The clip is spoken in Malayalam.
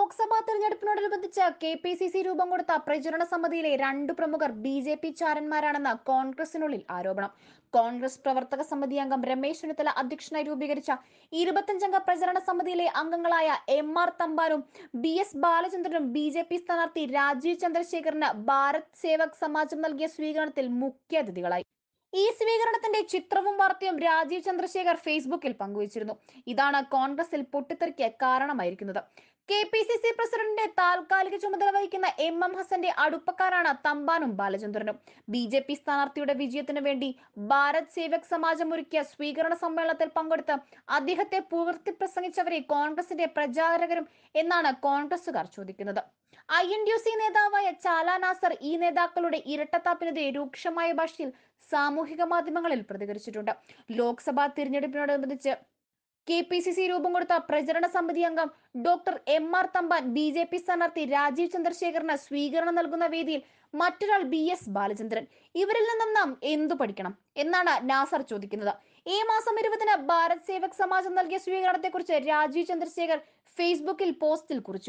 ലോക്സഭാ തെരഞ്ഞെടുപ്പിനോടനുബന്ധിച്ച് കെ പി സി സി രൂപം കൊടുത്ത പ്രചരണ സമിതിയിലെ രണ്ടു പ്രമുഖർ ബി ജെ പി ചാരന്മാരാണെന്ന് കോൺഗ്രസിനുള്ളിൽ ആരോപണം കോൺഗ്രസ് പ്രവർത്തക സമിതി അംഗം രമേശ് ചെന്നിത്തല അധ്യക്ഷനായി രൂപീകരിച്ച ഇരുപത്തിയഞ്ചംഗ പ്രചരണ സമിതിയിലെ അംഗങ്ങളായ എം ആർ തമ്പാനും ബി എസ് ബാലചന്ദ്രനും ബി ജെ പി സ്ഥാനാർത്ഥി രാജീവ് ചന്ദ്രശേഖറിന് ഭാരത് സേവക് സമാജം നൽകിയ സ്വീകരണത്തിൽ മുഖ്യ അതിഥികളായി ഈ സ്വീകരണത്തിന്റെ ചിത്രവും വാർത്തയും രാജീവ് ചന്ദ്രശേഖർ ഫേസ്ബുക്കിൽ പങ്കുവച്ചിരുന്നു ഇതാണ് കോൺഗ്രസിൽ പൊട്ടിത്തെറിക്ക് കാരണമായിരിക്കുന്നത് കെ പി സി സി പ്രസിഡന്റിന്റെ താൽക്കാലിക ചുമതല വഹിക്കുന്ന എം എം ഹസന്റെ അടുപ്പക്കാരാണ് തമ്പാനും ബാലചന്ദ്രനും ബി ജെ പി സ്ഥാനാർത്ഥിയുടെ വിജയത്തിന് വേണ്ടി ഭാരത് സേവക് സമാജം ഒരുക്കിയ സ്വീകരണ സമ്മേളനത്തിൽ പങ്കെടുത്ത് അദ്ദേഹത്തെ പൂർത്തി പ്രസംഗിച്ചവരെ കോൺഗ്രസിന്റെ പ്രചാരകരും എന്നാണ് കോൺഗ്രസുകാർ ചോദിക്കുന്നത് ഐ എൻ ഡി സി നേതാവായ ചാലാ നാസർ ഈ നേതാക്കളുടെ ഇരട്ടത്താപ്പിനെതിരെ രൂക്ഷമായ ഭാഷയിൽ സാമൂഹിക മാധ്യമങ്ങളിൽ പ്രതികരിച്ചിട്ടുണ്ട് ലോക്സഭാ തിരഞ്ഞെടുപ്പിനോടനുബന്ധിച്ച് കെ പി സി സി രൂപം കൊടുത്ത പ്രചരണ സമിതി അംഗം doctor M R Thampan B J P സ്ഥാനാർത്ഥി രാജീവ് ചന്ദ്രശേഖറിന് സ്വീകരണം നൽകുന്ന വേദിയിൽ മറ്റൊരാൾ ബി എസ് ബാലചന്ദ്രൻ ഇവരിൽ നിന്നും നാം എന്തു പഠിക്കണം എന്നാണ് നാസർ ചോദിക്കുന്നത് ഈ മാസം ഇരുപതിന് ഭാരത് സേവക് സമാജം നൽകിയ സ്വീകരണത്തെക്കുറിച്ച് രാജീവ് ചന്ദ്രശേഖർ ഫേസ്ബുക്കിൽ പോസ്റ്റിൽ കുറിച്ചു